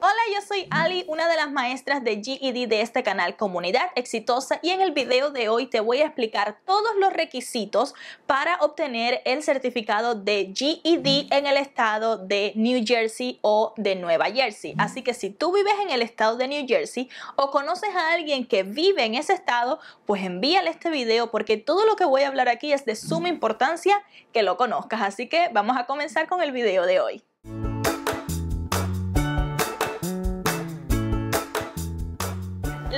Hola, yo soy Ali, una de las maestras de GED de este canal Comunidad Exitosa y en el video de hoy te voy a explicar todos los requisitos para obtener el certificado de GED en el estado de New Jersey o de Nueva Jersey. Así que si tú vives en el estado de New Jersey o conoces a alguien que vive en ese estado, pues envíale este video porque todo lo que voy a hablar aquí es de suma importancia que lo conozcas. Así que vamos a comenzar con el video de hoy.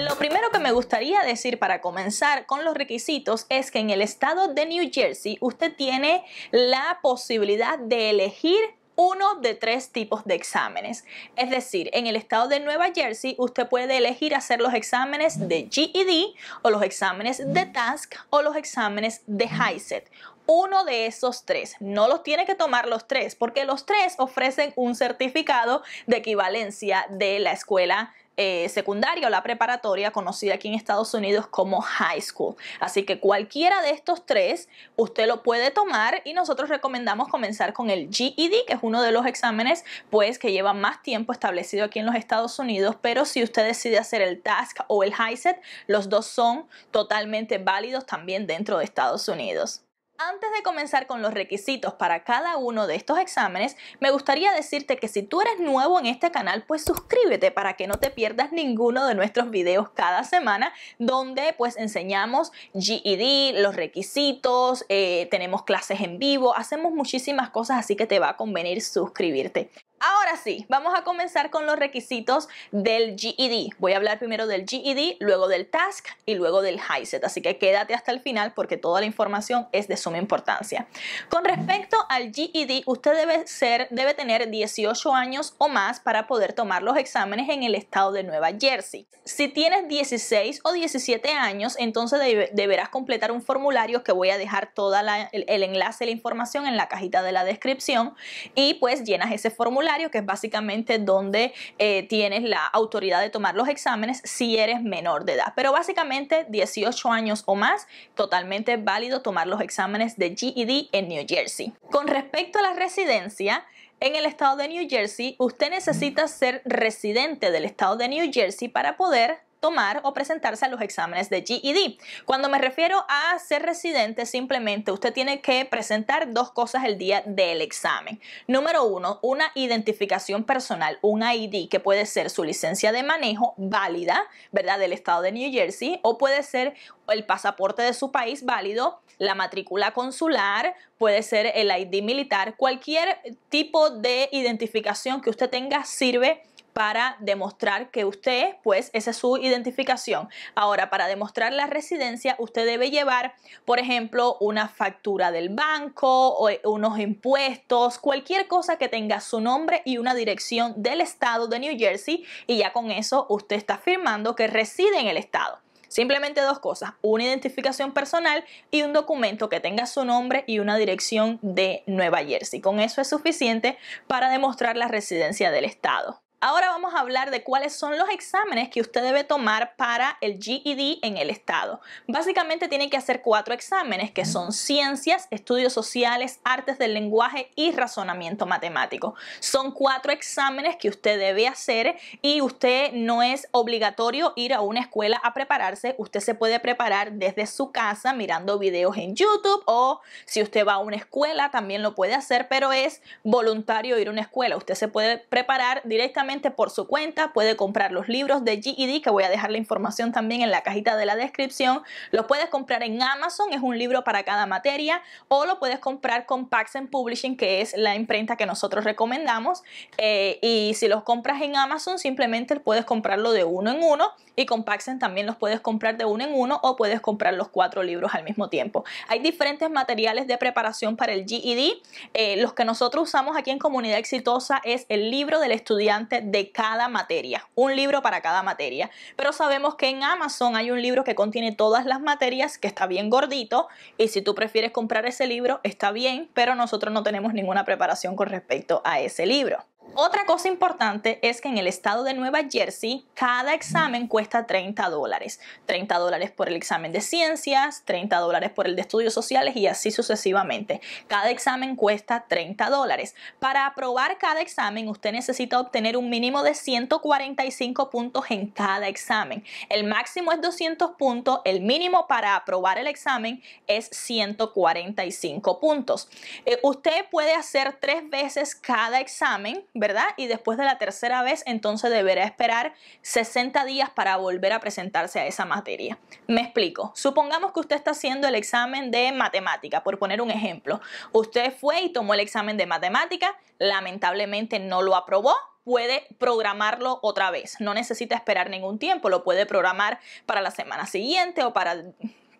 Lo primero que me gustaría decir para comenzar con los requisitos es que en el estado de New Jersey usted tiene la posibilidad de elegir uno de tres tipos de exámenes. Es decir, en el estado de Nueva Jersey usted puede elegir hacer los exámenes de GED o los exámenes de TASC o los exámenes de HISET uno de esos tres. No los tiene que tomar los tres, porque los tres ofrecen un certificado de equivalencia de la escuela eh, secundaria o la preparatoria conocida aquí en Estados Unidos como high school. Así que cualquiera de estos tres usted lo puede tomar y nosotros recomendamos comenzar con el GED, que es uno de los exámenes pues que lleva más tiempo establecido aquí en los Estados Unidos, pero si usted decide hacer el TASC o el HISET, los dos son totalmente válidos también dentro de Estados Unidos. Antes de comenzar con los requisitos para cada uno de estos exámenes, me gustaría decirte que si tú eres nuevo en este canal, pues suscríbete para que no te pierdas ninguno de nuestros videos cada semana, donde pues enseñamos GED, los requisitos, eh, tenemos clases en vivo, hacemos muchísimas cosas, así que te va a convenir suscribirte. Ahora sí, vamos a comenzar con los requisitos del GED. Voy a hablar primero del GED, luego del TASC y luego del HISET. Así que quédate hasta el final porque toda la información es de suma importancia. Con respecto al GED, usted debe, ser, debe tener 18 años o más para poder tomar los exámenes en el estado de Nueva Jersey. Si tienes 16 o 17 años, entonces deberás completar un formulario que voy a dejar todo el, el enlace, la información en la cajita de la descripción y pues llenas ese formulario que es básicamente donde eh, tienes la autoridad de tomar los exámenes si eres menor de edad. Pero básicamente 18 años o más, totalmente válido tomar los exámenes de GED en New Jersey. Con respecto a la residencia, en el estado de New Jersey, usted necesita ser residente del estado de New Jersey para poder tomar o presentarse a los exámenes de GED. Cuando me refiero a ser residente, simplemente usted tiene que presentar dos cosas el día del examen. Número uno, una identificación personal, un ID que puede ser su licencia de manejo válida, ¿verdad? Del estado de New Jersey o puede ser el pasaporte de su país válido, la matrícula consular, puede ser el ID militar, cualquier tipo de identificación que usted tenga sirve para demostrar que usted pues esa es su identificación. Ahora, para demostrar la residencia, usted debe llevar, por ejemplo, una factura del banco, o eh, unos impuestos, cualquier cosa que tenga su nombre y una dirección del estado de New Jersey y ya con eso usted está firmando que reside en el estado. Simplemente dos cosas, una identificación personal y un documento que tenga su nombre y una dirección de Nueva Jersey. Con eso es suficiente para demostrar la residencia del Estado. Ahora vamos a hablar de cuáles son los exámenes que usted debe tomar para el GED en el estado. Básicamente tiene que hacer cuatro exámenes que son ciencias, estudios sociales, artes del lenguaje y razonamiento matemático. Son cuatro exámenes que usted debe hacer y usted no es obligatorio ir a una escuela a prepararse. Usted se puede preparar desde su casa mirando videos en YouTube o si usted va a una escuela también lo puede hacer, pero es voluntario ir a una escuela. Usted se puede preparar directamente por su cuenta, puede comprar los libros de GED, que voy a dejar la información también en la cajita de la descripción, los puedes comprar en Amazon, es un libro para cada materia, o lo puedes comprar con Paxen Publishing, que es la imprenta que nosotros recomendamos, eh, y si los compras en Amazon, simplemente puedes comprarlo de uno en uno, y con Paxen también los puedes comprar de uno en uno, o puedes comprar los cuatro libros al mismo tiempo. Hay diferentes materiales de preparación para el GED, eh, los que nosotros usamos aquí en Comunidad Exitosa es el libro del estudiante de cada materia, un libro para cada materia. Pero sabemos que en Amazon hay un libro que contiene todas las materias, que está bien gordito, y si tú prefieres comprar ese libro, está bien, pero nosotros no tenemos ninguna preparación con respecto a ese libro. Otra cosa importante es que en el estado de Nueva Jersey cada examen cuesta 30 dólares. 30 dólares por el examen de ciencias, 30 dólares por el de estudios sociales y así sucesivamente. Cada examen cuesta 30 dólares. Para aprobar cada examen usted necesita obtener un mínimo de 145 puntos en cada examen. El máximo es 200 puntos, el mínimo para aprobar el examen es 145 puntos. Eh, usted puede hacer tres veces cada examen, ¿verdad? Y después de la tercera vez, entonces deberá esperar 60 días para volver a presentarse a esa materia. Me explico. Supongamos que usted está haciendo el examen de matemática, por poner un ejemplo. Usted fue y tomó el examen de matemática, lamentablemente no lo aprobó, puede programarlo otra vez. No necesita esperar ningún tiempo, lo puede programar para la semana siguiente o para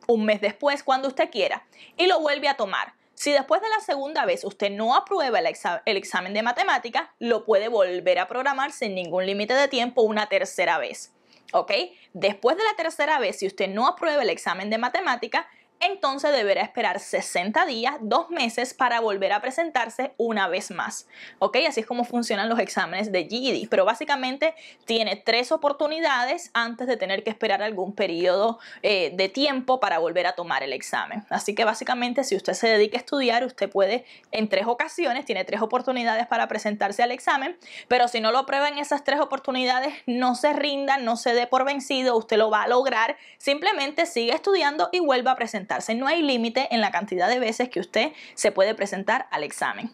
un mes después, cuando usted quiera, y lo vuelve a tomar. Si después de la segunda vez usted no aprueba el, examen de matemáticas, lo puede volver a programar sin ningún límite de tiempo una tercera vez. ¿Ok? Después de la tercera vez, si usted no aprueba el examen de matemática, entonces deberá esperar 60 días, dos meses, para volver a presentarse una vez más. ¿Ok? Así es como funcionan los exámenes de GED. Pero básicamente tiene tres oportunidades antes de tener que esperar algún periodo eh, de tiempo para volver a tomar el examen. Así que básicamente si usted se dedica a estudiar, usted puede en tres ocasiones, tiene tres oportunidades para presentarse al examen, pero si no lo prueba en esas tres oportunidades, no se rinda, no se dé por vencido, usted lo va a lograr, simplemente sigue estudiando y vuelva a presentarse no hay límite en la cantidad de veces que usted se puede presentar al examen.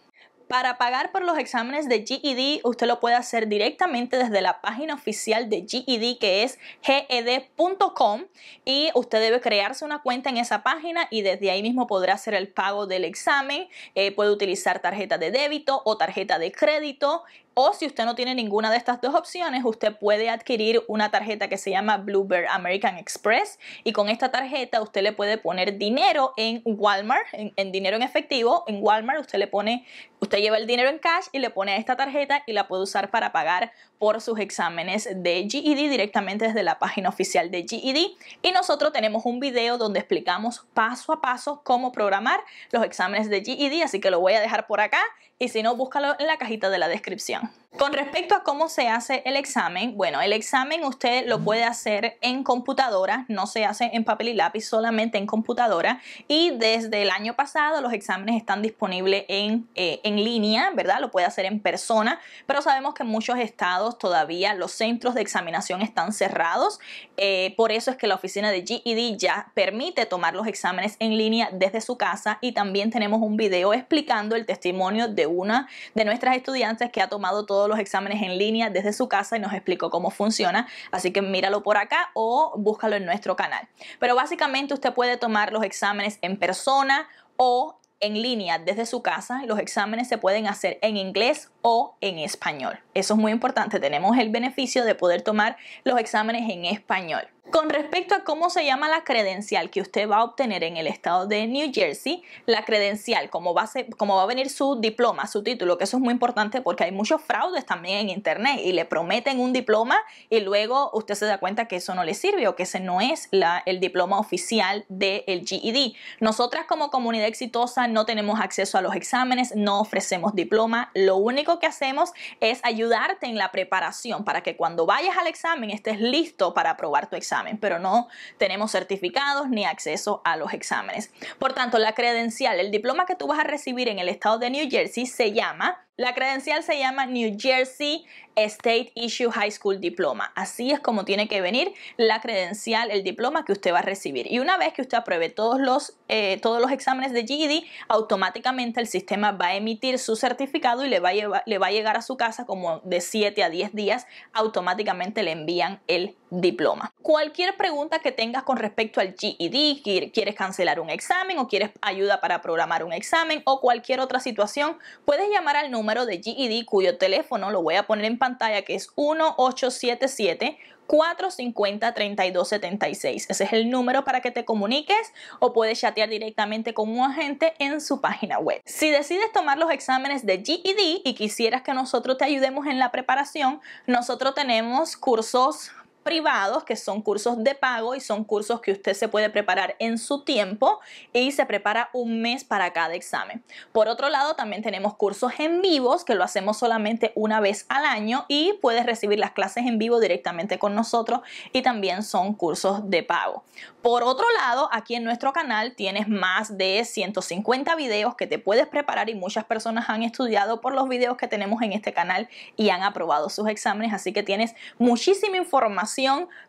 Para pagar por los exámenes de GED, usted lo puede hacer directamente desde la página oficial de GED, que es ged.com, y usted debe crearse una cuenta en esa página y desde ahí mismo podrá hacer el pago del examen. Eh, puede utilizar tarjeta de débito o tarjeta de crédito o si usted no tiene ninguna de estas dos opciones, usted puede adquirir una tarjeta que se llama Bluebird American Express y con esta tarjeta usted le puede poner dinero en Walmart, en, dinero en efectivo. En Walmart usted le pone, usted lleva el dinero en cash y le pone a esta tarjeta y la puede usar para pagar por sus exámenes de GED directamente desde la página oficial de GED. Y nosotros tenemos un video donde explicamos paso a paso cómo programar los exámenes de GED, así que lo voy a dejar por acá y si no, búscalo en la cajita de la descripción. Con respecto a cómo se hace el examen, bueno, el examen usted lo puede hacer en computadora, no se hace en papel y lápiz, solamente en computadora. Y desde el año pasado los exámenes están disponibles en, eh, línea, ¿verdad? Lo puede hacer en persona, pero sabemos que en muchos estados todavía los centros de examinación están cerrados. Eh, por eso es que la oficina de GED ya permite tomar los exámenes en línea desde su casa y también tenemos un video explicando el testimonio de una de nuestras estudiantes que ha tomado todo los exámenes en línea desde su casa y nos explicó cómo funciona. Así que míralo por acá o búscalo en nuestro canal. Pero básicamente usted puede tomar los exámenes en persona o en línea desde su casa y los exámenes se pueden hacer en inglés o en español. Eso es muy importante, tenemos el beneficio de poder tomar los exámenes en español. Con respecto a cómo se llama la credencial que usted va a obtener en el estado de New Jersey, la credencial, como va, a venir su diploma, su título, que eso es muy importante porque hay muchos fraudes también en Internet y le prometen un diploma y luego usted se da cuenta que eso no le sirve o que ese no es el diploma oficial del el GED. Nosotras como comunidad exitosa no tenemos acceso a los exámenes, no ofrecemos diploma, lo único que hacemos es ayudarte en la preparación para que cuando vayas al examen estés listo para aprobar tu examen pero no tenemos certificados ni acceso a los exámenes. Por tanto, la credencial, el diploma que tú vas a recibir en el estado de New Jersey se llama la credencial se llama New Jersey State Issue High School Diploma. Así es como tiene que venir la credencial, el diploma que usted va a recibir. Y una vez que usted apruebe todos los, eh, todos los exámenes de GED, automáticamente el sistema va a emitir su certificado y le va, le va a llegar a su casa como de 7 a 10 días, automáticamente le envían el diploma. Cualquier pregunta que tengas con respecto al GED, quieres cancelar un examen o quieres ayuda para programar un examen o cualquier otra situación, puedes llamar al número de GED cuyo teléfono lo voy a poner en pantalla que es 1877 450-3276. Ese es el número para que te comuniques o puedes chatear directamente con un agente en su página web. Si decides tomar los exámenes de GED y quisieras que nosotros te ayudemos en la preparación, nosotros tenemos cursos privados, que son cursos de pago y son cursos que usted se puede preparar en su tiempo y se prepara un mes para cada examen. Por otro lado, también tenemos cursos en vivos, que lo hacemos solamente una vez al año y puedes recibir las clases en vivo directamente con nosotros y también son cursos de pago. Por otro lado, aquí en nuestro canal tienes más de 150 videos que te puedes preparar y muchas personas han estudiado por los videos que tenemos en este canal y han aprobado sus exámenes, así que tienes muchísima información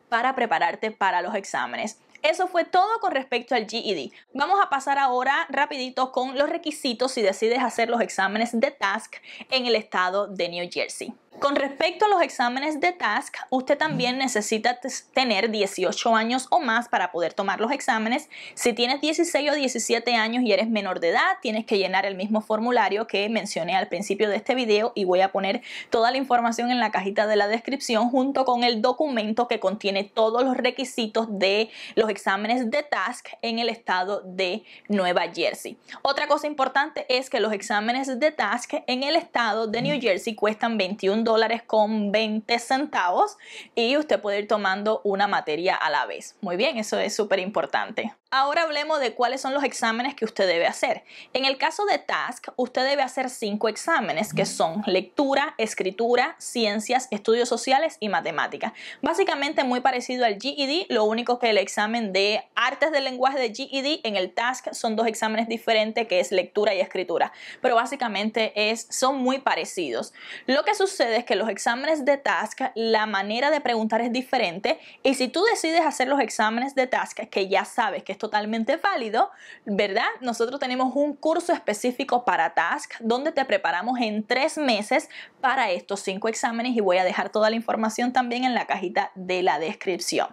para prepararte para los exámenes. Eso fue todo con respecto al GED. Vamos a pasar ahora rapidito con los requisitos si decides hacer los exámenes de TASC en el estado de New Jersey. Con respecto a los exámenes de TASC, usted también necesita tener 18 años o más para poder tomar los exámenes. Si tienes 16 o 17 años y eres menor de edad, tienes que llenar el mismo formulario que mencioné al principio de este video y voy a poner toda la información en la cajita de la descripción junto con el documento que contiene todos los requisitos de los exámenes de TASC en el estado de Nueva Jersey. Otra cosa importante es que los exámenes de TASC en el estado de New Jersey cuestan 21 dólares dólares con 20 centavos y usted puede ir tomando una materia a la vez. Muy bien, eso es súper importante. Ahora hablemos de cuáles son los exámenes que usted debe hacer. En el caso de TASC, usted debe hacer cinco exámenes que son lectura, escritura, ciencias, estudios sociales y matemáticas. Básicamente muy parecido al GED, lo único que el examen de artes del lenguaje de GED en el TASC son dos exámenes diferentes que es lectura y escritura, pero básicamente es, son muy parecidos. Lo que sucede es que los exámenes de TASC, la manera de preguntar es diferente y si tú decides hacer los exámenes de TASC que ya sabes que totalmente válido, ¿verdad? Nosotros tenemos un curso específico para Task donde te preparamos en tres meses para estos cinco exámenes y voy a dejar toda la información también en la cajita de la descripción.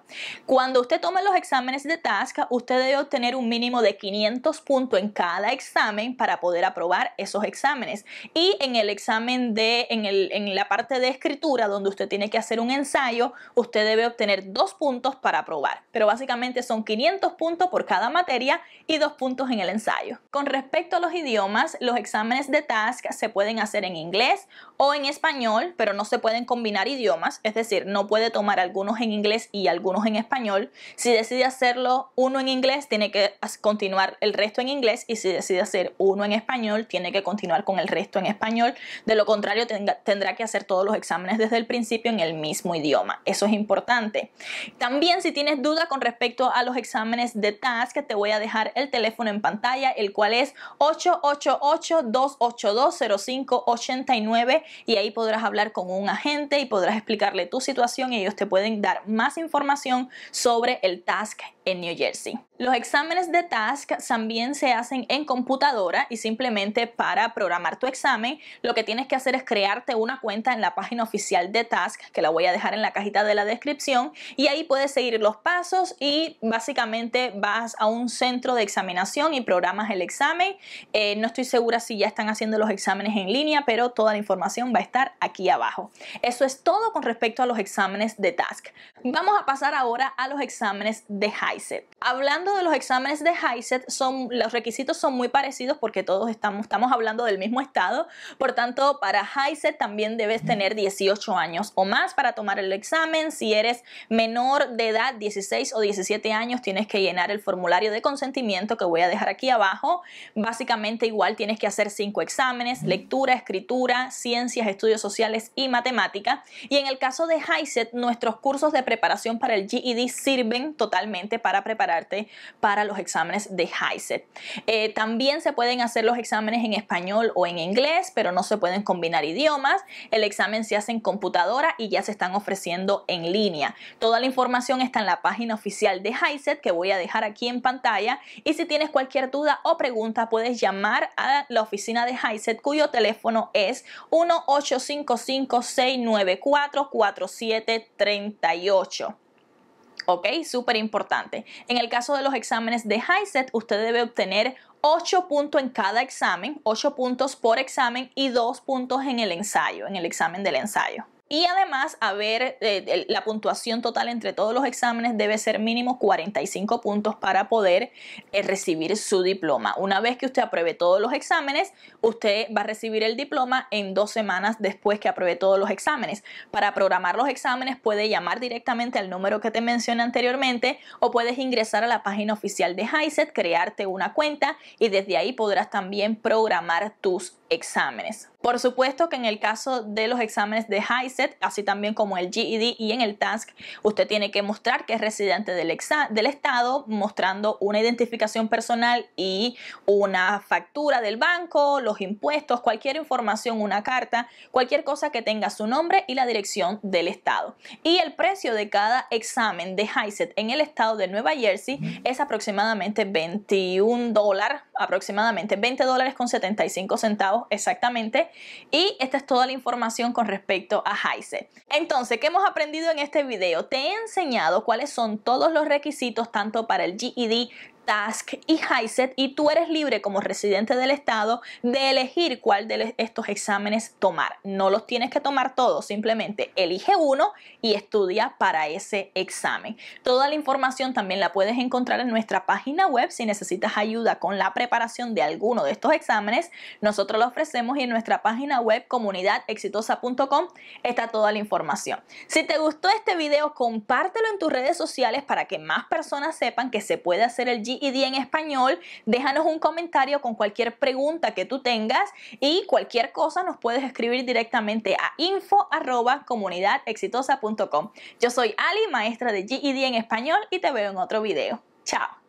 Cuando usted tome los exámenes de Task, usted debe obtener un mínimo de 500 puntos en cada examen para poder aprobar esos exámenes. Y en el examen de, en, el, en la parte de escritura, donde usted tiene que hacer un ensayo, usted debe obtener dos puntos para aprobar. Pero básicamente son 500 puntos por cada materia y dos puntos en el ensayo. Con respecto a los idiomas, los exámenes de TASC se pueden hacer en inglés o en español, pero no se pueden combinar idiomas, es decir, no puede tomar algunos en inglés y algunos en español. Si decide hacerlo uno en inglés, tiene que continuar el resto en inglés y si decide hacer uno en español, tiene que continuar con el resto en español. De lo contrario, tendrá que hacer todos los exámenes desde el principio en el mismo idioma. Eso es importante. También si tienes dudas con respecto a los exámenes de TASC, que te voy a dejar el teléfono en pantalla, el cual es 888-282-0589 y ahí podrás hablar con un agente y podrás explicarle tu situación y ellos te pueden dar más información sobre el task en New Jersey. Los exámenes de task también se hacen en computadora y simplemente para programar tu examen lo que tienes que hacer es crearte una cuenta en la página oficial de task que la voy a dejar en la cajita de la descripción y ahí puedes seguir los pasos y básicamente va a un centro de examinación y programas el examen. Eh, no estoy segura si ya están haciendo los exámenes en línea, pero toda la información va a estar aquí abajo. Eso es todo con respecto a los exámenes de Task. Vamos a pasar ahora a los exámenes de HiSet. Hablando de los exámenes de HiSet, son, los requisitos son muy parecidos porque todos estamos, estamos hablando del mismo estado. Por tanto, para HiSet también debes tener 18 años o más para tomar el examen. Si eres menor de edad, 16 o 17 años, tienes que llenar el formulario de consentimiento que voy a dejar aquí abajo. Básicamente igual tienes que hacer cinco exámenes, lectura, escritura, ciencias, estudios sociales y matemática. Y en el caso de HiSet, nuestros cursos de preparación para el GED sirven totalmente para prepararte para los exámenes de HiSet. Eh, también se pueden hacer los exámenes en español o en inglés, pero no se pueden combinar idiomas. El examen se hace en computadora y ya se están ofreciendo en línea. Toda la información está en la página oficial de HiSet que voy a dejar aquí aquí en pantalla. Y si tienes cualquier duda o pregunta, puedes llamar a la oficina de Hiset, cuyo teléfono es 1-855-694-4738. ¿Ok? Súper importante. En el caso de los exámenes de HiSet, usted debe obtener 8 puntos en cada examen, 8 puntos por examen y 2 puntos en el ensayo, en el examen del ensayo. Y además, a ver, eh, la puntuación total entre todos los exámenes debe ser mínimo 45 puntos para poder eh, recibir su diploma. Una vez que usted apruebe todos los exámenes, usted va a recibir el diploma en dos semanas después que apruebe todos los exámenes. Para programar los exámenes puede llamar directamente al número que te mencioné anteriormente o puedes ingresar a la página oficial de HiSet, crearte una cuenta y desde ahí podrás también programar tus exámenes. Por supuesto que en el caso de los exámenes de HISET, así también como el GED y en el TASC, usted tiene que mostrar que es residente del, del estado, mostrando una identificación personal y una factura del banco, los impuestos, cualquier información, una carta, cualquier cosa que tenga su nombre y la dirección del estado. Y el precio de cada examen de HISET en el estado de Nueva Jersey es aproximadamente 21 dólares, aproximadamente 20 dólares con 75 centavos exactamente. Y esta es toda la información con respecto a Heise. Entonces, ¿qué hemos aprendido en este video? Te he enseñado cuáles son todos los requisitos tanto para el GED Task y HISET y tú eres libre como residente del estado de elegir cuál de estos exámenes tomar. No los tienes que tomar todos, simplemente elige uno y estudia para ese examen. Toda la información también la puedes encontrar en nuestra página web si necesitas ayuda con la preparación de alguno de estos exámenes. Nosotros lo ofrecemos y en nuestra página web comunidadexitosa.com está toda la información. Si te gustó este video, compártelo en tus redes sociales para que más personas sepan que se puede hacer el GED en español. Déjanos un comentario con cualquier pregunta que tú tengas y cualquier cosa nos puedes escribir directamente a info Yo soy Ali, maestra de GED en español y te veo en otro video. Chao.